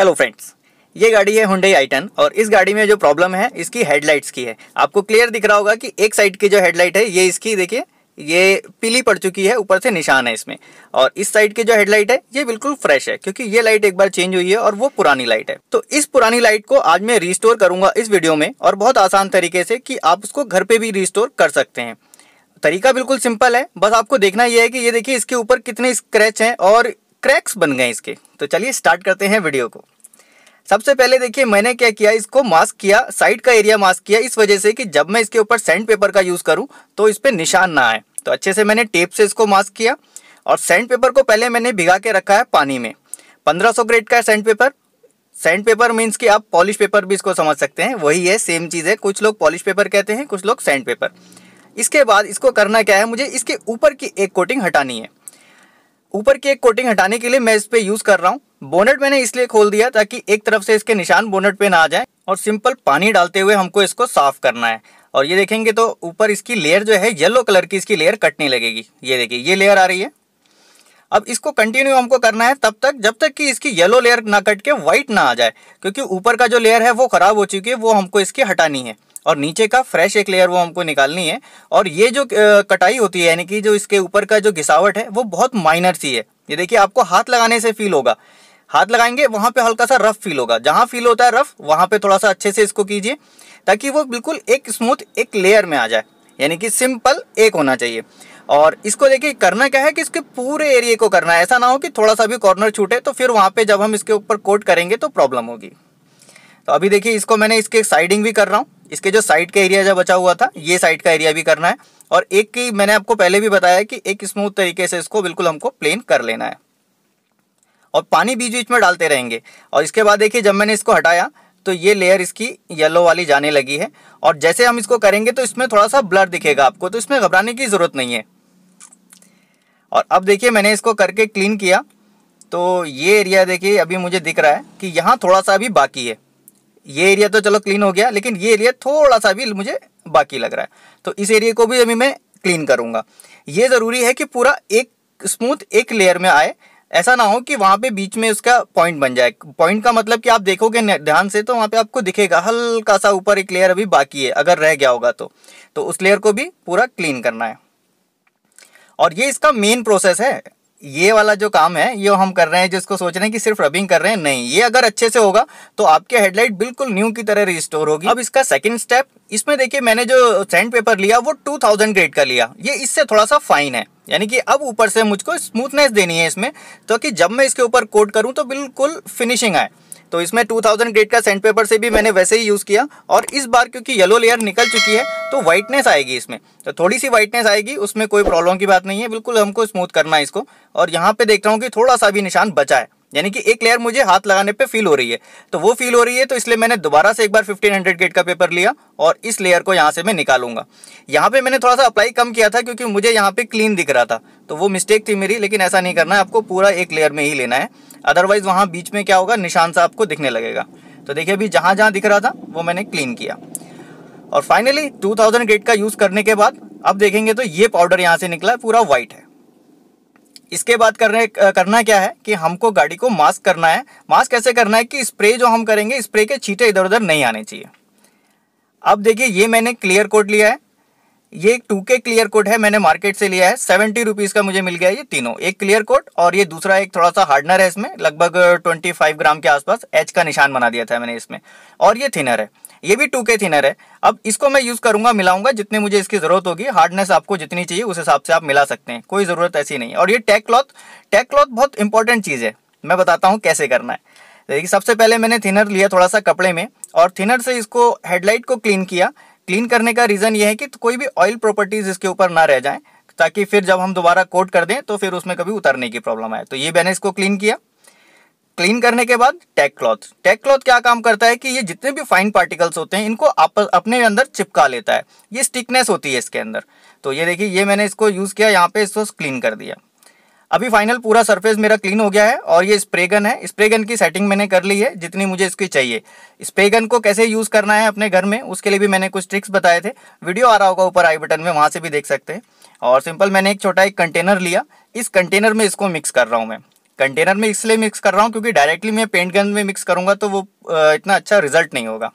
hello friends ये गाड़ी है हुडई आइटन और इस गाड़ी में जो प्रॉब्लम है इसकी हेडलाइट्स की है आपको क्लियर दिख रहा होगा कि एक साइड की जो हेडलाइट है ये इसकी देखिए ये पीली पड़ चुकी है ऊपर से निशान है इसमें और इस साइड की जो हेडलाइट है ये बिल्कुल फ्रेश है क्योंकि ये लाइट एक बार चेंज हुई है और वो पुरानी लाइट है तो इस पुरानी लाइट को आज मैं रिस्टोर करूंगा इस वीडियो में और बहुत आसान तरीके से कि आप उसको घर पे भी रिस्टोर कर सकते हैं तरीका बिल्कुल सिंपल है बस आपको देखना यह है कि ये देखिए इसके ऊपर कितने स्क्रैच हैं और क्रैक्स बन गए इसके तो चलिए स्टार्ट करते हैं वीडियो को सबसे पहले देखिए मैंने क्या किया इसको मास्क किया साइड का एरिया मास्क किया इस वजह से कि जब मैं इसके ऊपर सैंड पेपर का यूज़ करूँ तो इस पर निशान ना आए तो अच्छे से मैंने टेप से इसको मास्क किया और सैंड पेपर को पहले मैंने भिगा के रखा है पानी में सौ ग्रेड का है sand paper sand paper means कि आप पॉलिश पेपर भी इसको समझ सकते हैं वही है सेम चीज़ है कुछ लोग पॉलिश पेपर कहते हैं कुछ लोग सैंड पेपर इसके बाद इसको करना क्या है मुझे इसके ऊपर की एक कोटिंग हटानी है ऊपर की एक कोटिंग हटाने के लिए मैं इस पे यूज कर रहा हूँ बोनेट मैंने इसलिए खोल दिया ताकि एक तरफ से इसके निशान बोनेट पे ना आ जाए और सिंपल पानी डालते हुए हमको इसको साफ करना है और ये देखेंगे तो ऊपर इसकी लेयर जो है येलो कलर की इसकी लेयर कटने लगेगी ये देखिए ये लेयर आ रही है अब इसको कंटिन्यू हमको करना है तब तक जब तक कि इसकी येलो लेयर ना कट के व्हाइट ना आ जाए क्योंकि ऊपर का जो लेयर है वो खराब हो चुकी है वो हमको इसकी हटानी है और नीचे का फ्रेश एक लेयर वो हमको निकालनी है और ये जो कटाई होती है यानी कि जो इसके ऊपर का जो घिसावट है वो बहुत माइनर सी है ये देखिए आपको हाथ लगाने से फील होगा हाथ लगाएंगे वहाँ पे हल्का सा रफ फील होगा जहाँ फील होता है रफ वहाँ पे थोड़ा सा अच्छे से इसको कीजिए ताकि वो बिल्कुल एक स्मूथ एक लेयर में आ जाए यानी कि सिंपल एक होना चाहिए और इसको देखिए करना क्या है कि इसके पूरे एरिए को करना है ऐसा ना हो कि थोड़ा सा भी कॉर्नर छूटे तो फिर वहाँ पर जब हम इसके ऊपर कोट करेंगे तो प्रॉब्लम होगी तो अभी देखिए इसको मैंने इसके साइडिंग भी कर रहा हूँ इसके जो साइड का एरिया जो बचा हुआ था ये साइड का एरिया भी करना है और एक की मैंने आपको पहले भी बताया कि एक स्मूथ तरीके से इसको बिल्कुल हमको प्लेन कर लेना है और पानी बीच बीच में डालते रहेंगे और इसके बाद देखिए जब मैंने इसको हटाया तो ये लेयर इसकी येलो वाली जाने लगी है और जैसे हम इसको करेंगे तो इसमें थोड़ा सा ब्लर दिखेगा आपको तो इसमें घबराने की ज़रूरत नहीं है और अब देखिए मैंने इसको करके क्लीन किया तो ये एरिया देखिए अभी मुझे दिख रहा है कि यहाँ थोड़ा सा अभी बाकी है ये एरिया तो चलो क्लीन हो गया लेकिन ये एरिया थोड़ा सा भी मुझे बाकी लग रहा है तो इस एरिया को भी अभी मैं क्लीन करूंगा ये ज़रूरी है कि पूरा एक स्मूथ एक लेयर में आए ऐसा ना हो कि वहां पे बीच में उसका पॉइंट बन जाए पॉइंट का मतलब कि आप देखोगे ध्यान से तो वहां पे आपको दिखेगा हल्का सा ऊपर एक लेयर अभी बाकी है अगर रह गया होगा तो तो उस लेयर को भी पूरा क्लीन करना है और ये इसका मेन प्रोसेस है ये वाला जो काम है ये हम कर रहे हैं जिसको सोच रहे हैं कि सिर्फ रबिंग कर रहे हैं नहीं ये अगर अच्छे से होगा तो आपके हेडलाइट बिल्कुल न्यू की तरह रिस्टोर होगी अब इसका सेकंड स्टेप इसमें देखिए मैंने जो सैंड पेपर लिया वो 2000 ग्रेड का लिया ये इससे थोड़ा सा फाइन है यानी कि अब ऊपर से मुझको स्मूथनेस देनी है इसमें तो कि जब मैं इसके ऊपर कोट करूँ तो बिल्कुल फिनिशिंग आए तो इसमें 2000 ग्रेड का सैंड पेपर से भी मैंने वैसे ही यूज़ किया और इस बार क्योंकि येलो लेयर निकल चुकी है तो व्हाइटनेस आएगी इसमें तो थोड़ी सी व्हाइटनेस आएगी उसमें कोई प्रॉब्लम की बात नहीं है बिल्कुल हमको स्मूथ करना है इसको और यहाँ पे देख रहा हूँ कि थोड़ा सा भी निशान बचा है यानी कि एक लेयर मुझे हाथ लगाने पे फील हो रही है तो वो फील हो रही है तो इसलिए मैंने दोबारा से एक बार 1500 गेट का पेपर लिया और इस लेयर को यहाँ से मैं निकालूंगा यहाँ पे मैंने थोड़ा सा अप्लाई कम किया था क्योंकि मुझे यहाँ पे क्लीन दिख रहा था तो वो मिस्टेक थी मेरी लेकिन ऐसा नहीं करना है आपको पूरा एक लेयर में ही लेना है अदरवाइज वहाँ बीच में क्या होगा निशान सा आपको दिखने लगेगा तो देखिए अभी जहाँ जहाँ दिख रहा था वो मैंने क्लीन किया और फाइनली टू गेट का यूज़ करने के बाद अब देखेंगे तो ये पाउडर यहाँ से निकला है पूरा व्हाइट है इसके बाद करने करना क्या है कि हमको गाड़ी को मास्क करना है मास्क कैसे करना है कि स्प्रे जो हम करेंगे स्प्रे के छीटे इधर उधर नहीं आने चाहिए अब देखिए ये मैंने क्लियर कोट लिया है ये टू के क्लियर कोट है मैंने मार्केट से लिया है सेवेंटी रुपीज़ का मुझे मिल गया ये तीनों एक क्लियर कोट और ये दूसरा एक थोड़ा सा हार्डनर है इसमें लगभग ट्वेंटी फाइव ग्राम के आसपास एच का निशान बना दिया था मैंने इसमें और ये थिनर है ये भी टू के थिनर है अब इसको मैं यूज़ करूंगा मिलाऊंगा जितने मुझे इसकी ज़रूरत होगी हार्डनेस आपको जितनी चाहिए उस हिसाब से आप मिला सकते हैं कोई ज़रूरत ऐसी नहीं और ये टैक क्लॉथ टैक क्लॉथ बहुत इंपॉर्टेंट चीज़ है मैं बताता हूँ कैसे करना है देखिए सबसे पहले मैंने थिनर लिया थोड़ा सा कपड़े में और थिनर से इसको हेडलाइट को क्लीन किया क्लीन करने का रीज़न ये है कि कोई भी ऑयल प्रॉपर्टीज़ इसके ऊपर ना रह जाए ताकि फिर जब हम दोबारा कोट कर दें तो फिर उसमें कभी उतरने की प्रॉब्लम आए तो ये मैंने इसको क्लीन किया क्लीन करने के बाद टैग क्लॉथ टैग क्लॉथ क्या काम करता है कि ये जितने भी फाइन पार्टिकल्स होते हैं इनको आप अपने अंदर चिपका लेता है ये स्टिकनेस होती है इसके अंदर तो ये देखिए ये मैंने इसको यूज़ किया यहाँ पे इसको क्लीन कर दिया अभी फाइनल पूरा सरफेस मेरा क्लीन हो गया है और ये स्प्रे गन है स्प्रे गन की सेटिंग मैंने कर ली है जितनी मुझे इसकी चाहिए स्प्रे गन को कैसे यूज़ करना है अपने घर में उसके लिए भी मैंने कुछ ट्रिक्स बताए थे वीडियो आ रहा होगा ऊपर आई बटन में वहाँ से भी देख सकते हैं और सिंपल मैंने एक छोटा एक कंटेनर लिया इस कंटेनर में इसको मिक्स कर रहा हूँ मैं कंटेनर में इसलिए मिक्स कर रहा हूँ क्योंकि डायरेक्टली मैं पेंट गन में मिक्स करूँगा तो वो इतना अच्छा रिजल्ट नहीं होगा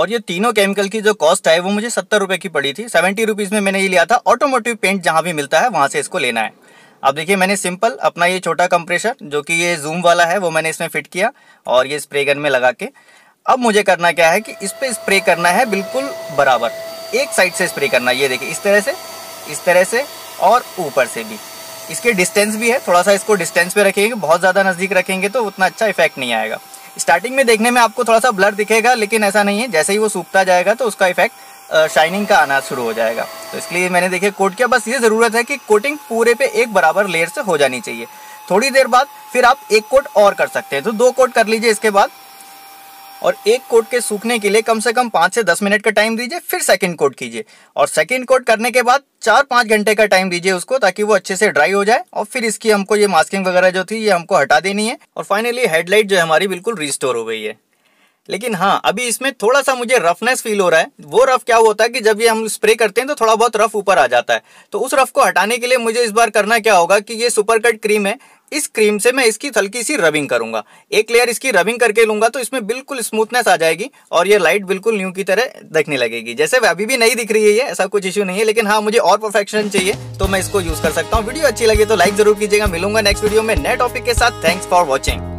और ये तीनों केमिकल की जो कॉस्ट है वो मुझे सत्तर रुपये की पड़ी थी सेवेंटी रुपीज़ में मैंने ये लिया था ऑटोमोटिव पेंट जहाँ भी मिलता है वहाँ से इसको लेना है अब देखिए मैंने सिंपल अपना ये छोटा कंप्रेशर जो कि ये जूम वाला है वो मैंने इसमें फिट किया और ये स्प्रे गन में लगा के अब मुझे करना क्या है कि इस पर स्प्रे करना है बिल्कुल बराबर एक साइड से स्प्रे करना ये देखिए इस तरह से इस तरह से और ऊपर से भी इसके डिस्टेंस भी है थोड़ा सा इसको डिस्टेंस पे रखेंगे बहुत ज़्यादा नज़दीक रखेंगे तो उतना अच्छा इफेक्ट नहीं आएगा स्टार्टिंग में देखने में आपको थोड़ा सा ब्लर दिखेगा लेकिन ऐसा नहीं है जैसे ही वो सूखता जाएगा तो उसका इफेक्ट शाइनिंग का आना शुरू हो जाएगा तो इसलिए मैंने देखे कोट किया बस ये ज़रूरत है कि कोटिंग पूरे पे एक बराबर लेयर से हो जानी चाहिए थोड़ी देर बाद फिर आप एक कोट और कर सकते हैं तो दो कोट कर लीजिए इसके बाद और एक कोट के सूखने के लिए कम से कम पाँच से दस मिनट का टाइम दीजिए फिर सेकंड कोट कीजिए और सेकंड कोट करने के बाद चार पाँच घंटे का टाइम दीजिए उसको ताकि वो अच्छे से ड्राई हो जाए और फिर इसकी हमको ये मास्किंग वगैरह जो थी ये हमको हटा देनी है और फाइनली हेडलाइट जो है हमारी बिल्कुल रिस्टोर हो गई है लेकिन हाँ अभी इसमें थोड़ा सा मुझे रफनेस फील हो रहा है वो रफ क्या होता है कि जब ये हम स्प्रे करते हैं तो थोड़ा बहुत रफ ऊपर आ जाता है तो उस रफ को हटाने के लिए मुझे इस बार करना क्या होगा कि ये सुपर कट क्रीम है इस क्रीम से मैं इसकी हल्की सी रबिंग करूंगा एक लेयर इसकी रबिंग करके लूंगा तो इसमें बिल्कुल स्मूथनेस आ जाएगी और ये लाइट बिल्कुल न्यू की तरह दिखने लगेगी जैसे अभी भी नहीं दिख रही है ऐसा कुछ इश्यू नहीं है लेकिन हाँ मुझे और परफेक्शन चाहिए तो मैं इसको यूज कर सकता हूँ वीडियो अच्छी लगी तो लाइक जरूर कीजिएगा मिलूंगा नेक्स्ट वीडियो में नए टॉपिक के साथ थैंक्स फॉर वॉचिंग